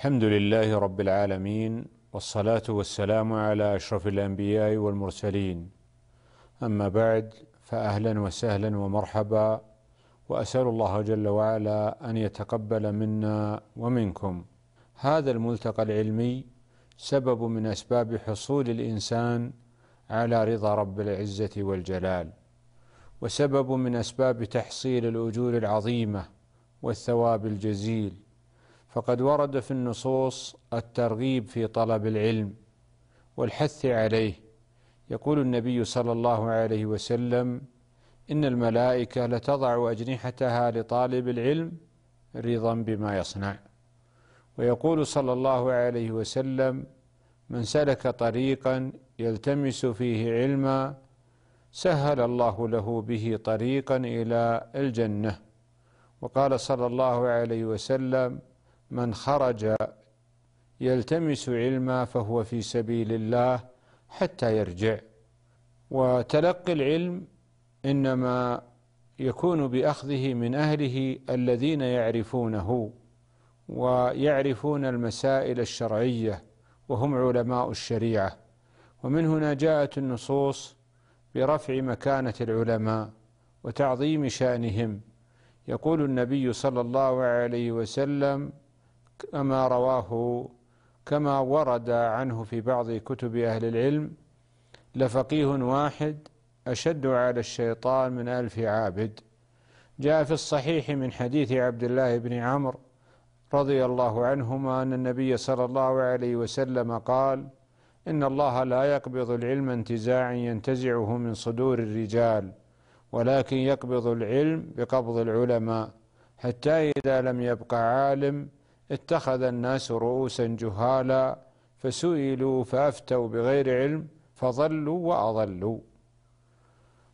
الحمد لله رب العالمين والصلاة والسلام على أشرف الأنبياء والمرسلين أما بعد فأهلا وسهلا ومرحبا وأسأل الله جل وعلا أن يتقبل منا ومنكم هذا الملتقى العلمي سبب من أسباب حصول الإنسان على رضا رب العزة والجلال وسبب من أسباب تحصيل الأجور العظيمة والثواب الجزيل فقد ورد في النصوص الترغيب في طلب العلم والحث عليه يقول النبي صلى الله عليه وسلم ان الملائكه لتضع اجنحتها لطالب العلم رضا بما يصنع ويقول صلى الله عليه وسلم من سلك طريقا يلتمس فيه علما سهل الله له به طريقا الى الجنه وقال صلى الله عليه وسلم من خرج يلتمس علما فهو في سبيل الله حتى يرجع وتلقي العلم انما يكون باخذه من اهله الذين يعرفونه ويعرفون المسائل الشرعيه وهم علماء الشريعه ومن هنا جاءت النصوص برفع مكانه العلماء وتعظيم شانهم يقول النبي صلى الله عليه وسلم كما رواه كما ورد عنه في بعض كتب أهل العلم لفقيه واحد أشد على الشيطان من ألف عابد جاء في الصحيح من حديث عبد الله بن عمر رضي الله عنهما أن النبي صلى الله عليه وسلم قال إن الله لا يقبض العلم انتزاعا ينتزعه من صدور الرجال ولكن يقبض العلم بقبض العلماء حتى إذا لم يبقى عالم اتخذ الناس رؤوسا جهالا فسئلوا فافتوا بغير علم فضلوا واضلوا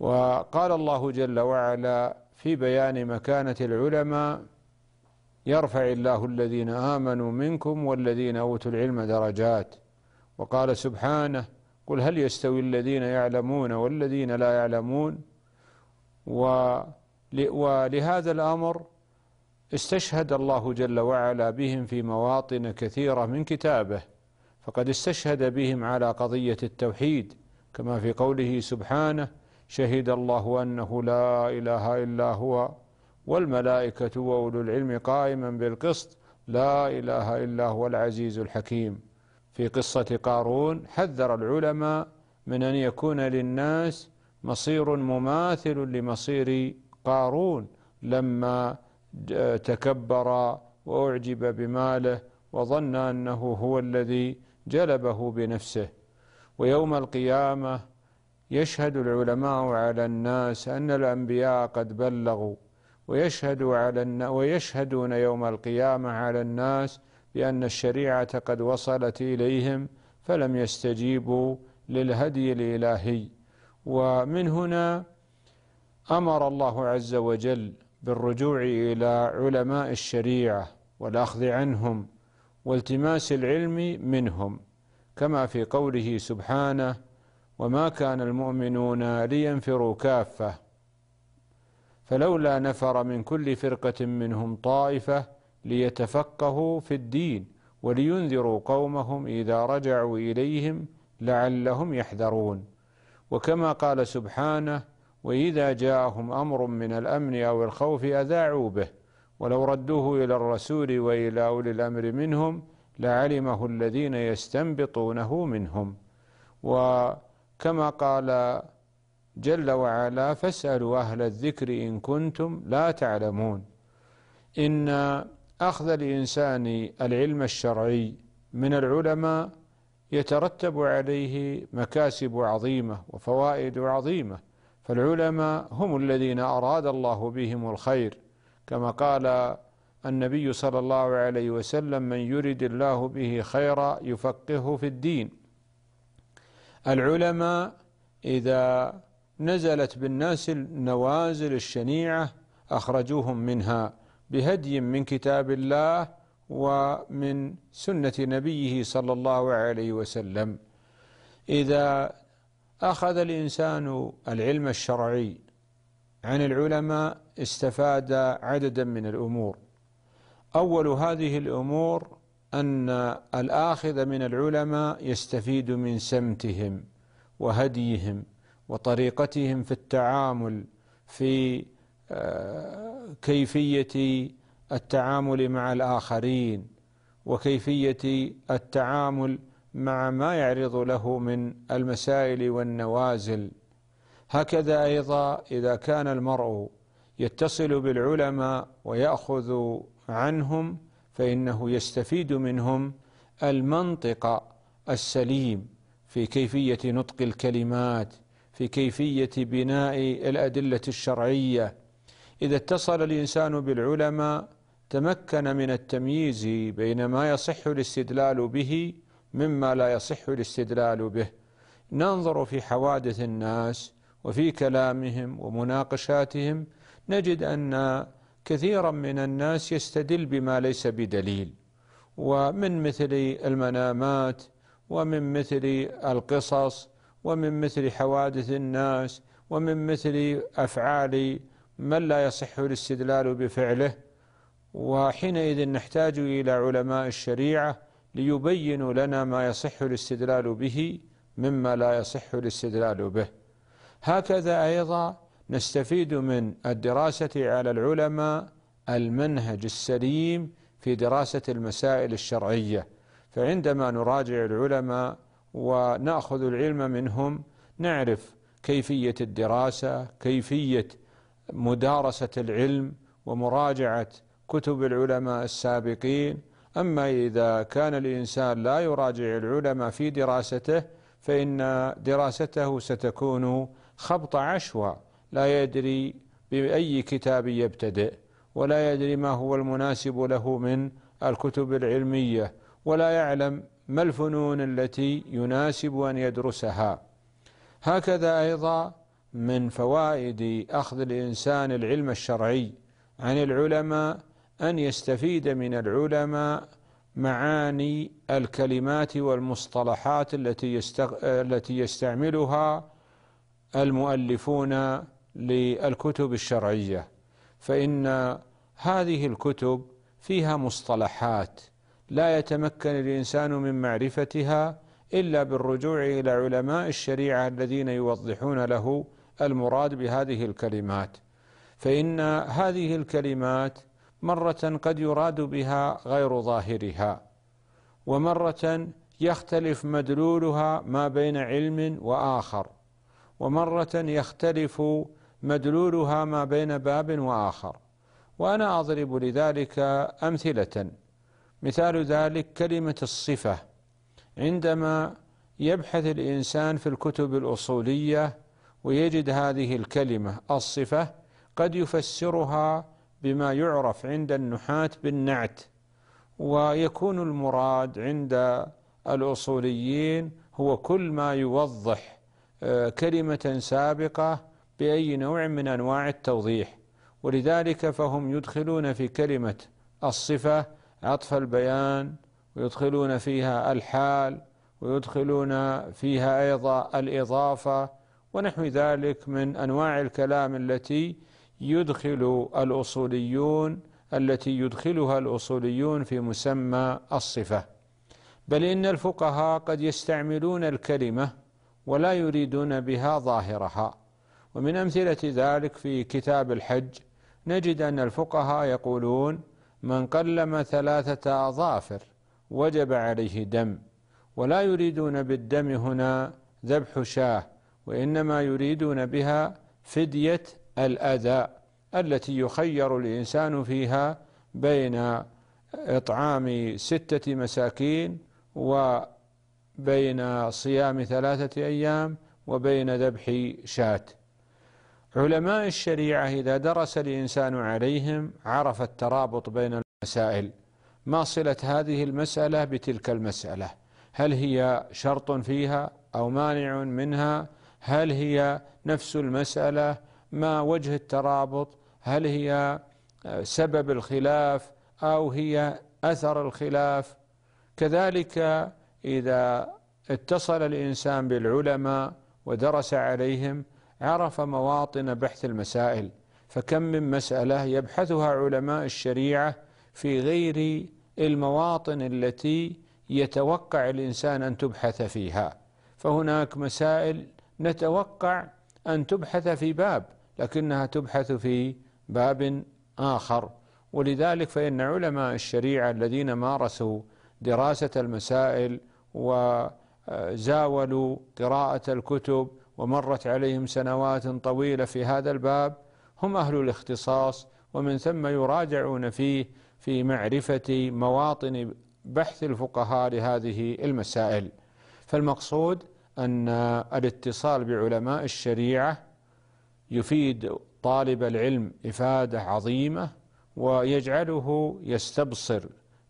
وقال الله جل وعلا في بيان مكانه العلماء يرفع الله الذين امنوا منكم والذين اوتوا العلم درجات وقال سبحانه قل هل يستوي الذين يعلمون والذين لا يعلمون ولهذا الامر استشهد الله جل وعلا بهم في مواطن كثيره من كتابه فقد استشهد بهم على قضيه التوحيد كما في قوله سبحانه شهد الله انه لا اله الا هو والملائكه واولو العلم قائما بالقسط لا اله الا هو العزيز الحكيم في قصه قارون حذر العلماء من ان يكون للناس مصير مماثل لمصير قارون لما آه، تكبر واعجب بماله وظن انه هو الذي جلبه بنفسه ويوم القيامه يشهد العلماء على الناس ان الانبياء قد بلغوا ويشهد على ويشهدون يوم القيامه على الناس بان الشريعه قد وصلت اليهم فلم يستجيبوا للهدي الالهي ومن هنا امر الله عز وجل بالرجوع الى علماء الشريعه والاخذ عنهم والتماس العلم منهم كما في قوله سبحانه وما كان المؤمنون لينفروا كافه فلولا نفر من كل فرقه منهم طائفه ليتفقهوا في الدين ولينذروا قومهم اذا رجعوا اليهم لعلهم يحذرون وكما قال سبحانه واذا جاءهم امر من الامن او الخوف اذاعوا به ولو ردوه الى الرسول والى اولي الامر منهم لعلمه الذين يستنبطونه منهم وكما قال جل وعلا فاسالوا اهل الذكر ان كنتم لا تعلمون ان اخذ الانسان العلم الشرعي من العلماء يترتب عليه مكاسب عظيمه وفوائد عظيمه فالعلماء هم الذين أراد الله بهم الخير كما قال النبي صلى الله عليه وسلم من يرد الله به خيرا يفقهه في الدين العلماء إذا نزلت بالناس النوازل الشنيعة أخرجوهم منها بهدي من كتاب الله ومن سنة نبيه صلى الله عليه وسلم إذا أخذ الإنسان العلم الشرعي عن العلماء استفاد عددا من الأمور أول هذه الأمور أن الآخذ من العلماء يستفيد من سمتهم وهديهم وطريقتهم في التعامل في آه، كيفية التعامل مع الآخرين وكيفية التعامل مع ما يعرض له من المسائل والنوازل هكذا ايضا اذا كان المرء يتصل بالعلماء وياخذ عنهم فانه يستفيد منهم المنطق السليم في كيفيه نطق الكلمات في كيفيه بناء الادله الشرعيه اذا اتصل الانسان بالعلماء تمكن من التمييز بين ما يصح الاستدلال به مما لا يصح الاستدلال به ننظر في حوادث الناس وفي كلامهم ومناقشاتهم نجد ان كثيرا من الناس يستدل بما ليس بدليل ومن مثل المنامات ومن مثل القصص ومن مثل حوادث الناس ومن مثل افعال من لا يصح الاستدلال بفعله وحينئذ نحتاج الى علماء الشريعه ليبينوا لنا ما يصح الاستدلال به مما لا يصح الاستدلال به هكذا أيضا نستفيد من الدراسة على العلماء المنهج السليم في دراسة المسائل الشرعية فعندما نراجع العلماء ونأخذ العلم منهم نعرف كيفية الدراسة كيفية مدارسة العلم ومراجعة كتب العلماء السابقين أما إذا كان الإنسان لا يراجع العلماء في دراسته فإن دراسته ستكون خبط عشوى لا يدري بأي كتاب يبتدئ ولا يدري ما هو المناسب له من الكتب العلمية ولا يعلم ما الفنون التي يناسب أن يدرسها هكذا أيضا من فوائد أخذ الإنسان العلم الشرعي عن العلماء أن يستفيد من العلماء معاني الكلمات والمصطلحات التي يستغ... التي يستعملها المؤلفون للكتب الشرعية فإن هذه الكتب فيها مصطلحات لا يتمكن الإنسان من معرفتها إلا بالرجوع إلى علماء الشريعة الذين يوضحون له المراد بهذه الكلمات فإن هذه الكلمات مرة قد يراد بها غير ظاهرها ومرة يختلف مدلولها ما بين علم وآخر ومرة يختلف مدلولها ما بين باب وآخر وأنا أضرب لذلك أمثلة مثال ذلك كلمة الصفة عندما يبحث الإنسان في الكتب الأصولية ويجد هذه الكلمة الصفة قد يفسرها بما يعرف عند النحاة بالنعت ويكون المراد عند الاصوليين هو كل ما يوضح آه، كلمه سابقه باي نوع من انواع التوضيح ولذلك فهم يدخلون في كلمه الصفه عطف البيان ويدخلون فيها الحال ويدخلون فيها ايضا الاضافه ونحو ذلك من انواع الكلام التي يدخل الاصوليون التي يدخلها الاصوليون في مسمى الصفه بل ان الفقهاء قد يستعملون الكلمه ولا يريدون بها ظاهرها ومن امثله ذلك في كتاب الحج نجد ان الفقهاء يقولون من قلم ثلاثه اظافر وجب عليه دم ولا يريدون بالدم هنا ذبح شاه وانما يريدون بها فديه الأذى التي يخير الإنسان فيها بين إطعام ستة مساكين وبين صيام ثلاثة أيام وبين ذبح شاة علماء الشريعة إذا درس الإنسان عليهم عرف الترابط بين المسائل ما صلة هذه المسألة بتلك المسألة هل هي شرط فيها أو مانع منها هل هي نفس المسألة ما وجه الترابط هل هي سبب الخلاف او هي اثر الخلاف كذلك اذا اتصل الانسان بالعلماء ودرس عليهم عرف مواطن بحث المسائل فكم من مساله يبحثها علماء الشريعه في غير المواطن التي يتوقع الانسان ان تبحث فيها فهناك مسائل نتوقع ان تبحث في باب لكنها تبحث في باب آخر ولذلك فإن علماء الشريعة الذين مارسوا دراسة المسائل وزاولوا قراءة الكتب ومرت عليهم سنوات طويلة في هذا الباب هم أهل الاختصاص ومن ثم يراجعون فيه في معرفة مواطن بحث الفقهاء لهذه المسائل فالمقصود أن الاتصال بعلماء الشريعة يفيد طالب العلم إفادة عظيمة ويجعله يستبصر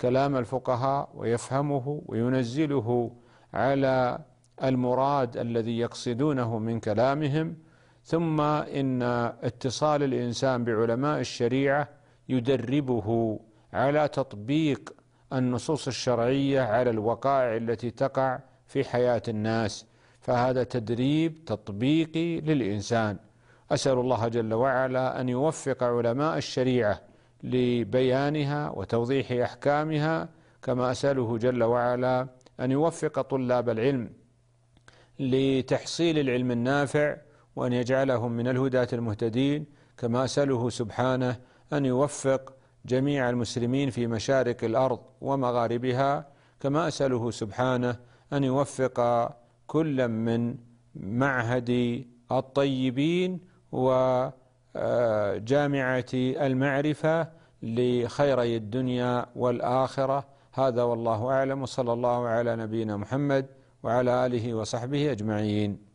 كلام الفقهاء ويفهمه وينزله على المراد الذي يقصدونه من كلامهم ثم ان اتصال الانسان بعلماء الشريعه يدربه على تطبيق النصوص الشرعيه على الوقائع التي تقع في حياه الناس فهذا تدريب تطبيقي للانسان أسأل الله جل وعلا أن يوفق علماء الشريعة لبيانها وتوضيح أحكامها كما أسأله جل وعلا أن يوفق طلاب العلم لتحصيل العلم النافع وأن يجعلهم من الهداة المهتدين كما أسأله سبحانه أن يوفق جميع المسلمين في مشارق الأرض ومغاربها كما أسأله سبحانه أن يوفق كل من معهد الطيبين وجامعة المعرفة لخيري الدنيا والآخرة هذا والله أعلم وصلى الله على نبينا محمد وعلى آله وصحبه أجمعين